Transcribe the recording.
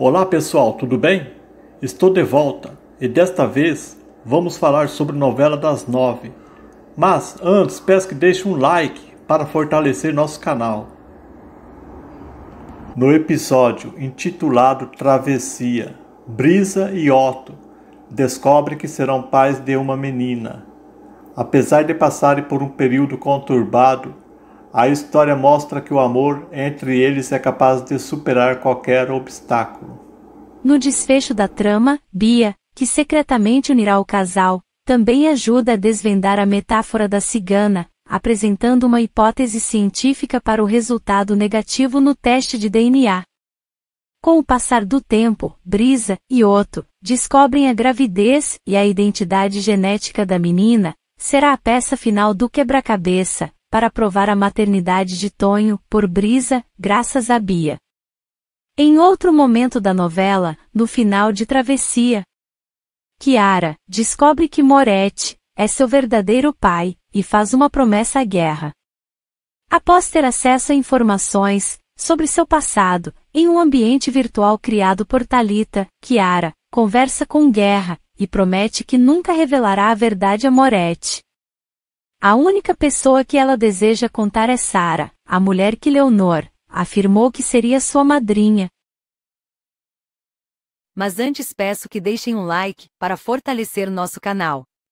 Olá pessoal, tudo bem? Estou de volta e desta vez vamos falar sobre novela das nove. Mas antes peço que deixe um like para fortalecer nosso canal. No episódio intitulado Travessia, Brisa e Otto descobre que serão pais de uma menina. Apesar de passarem por um período conturbado, a história mostra que o amor entre eles é capaz de superar qualquer obstáculo. No desfecho da trama, Bia, que secretamente unirá o casal, também ajuda a desvendar a metáfora da cigana, apresentando uma hipótese científica para o resultado negativo no teste de DNA. Com o passar do tempo, Brisa e Otto descobrem a gravidez e a identidade genética da menina, será a peça final do quebra-cabeça, para provar a maternidade de Tonho, por Brisa, graças a Bia. Em outro momento da novela, no final de Travessia, Kiara descobre que Moretti é seu verdadeiro pai e faz uma promessa à guerra. Após ter acesso a informações sobre seu passado, em um ambiente virtual criado por Talita, Kiara conversa com Guerra e promete que nunca revelará a verdade a Moretti. A única pessoa que ela deseja contar é Sara, a mulher que Leonor afirmou que seria sua madrinha. Mas antes peço que deixem um like para fortalecer nosso canal.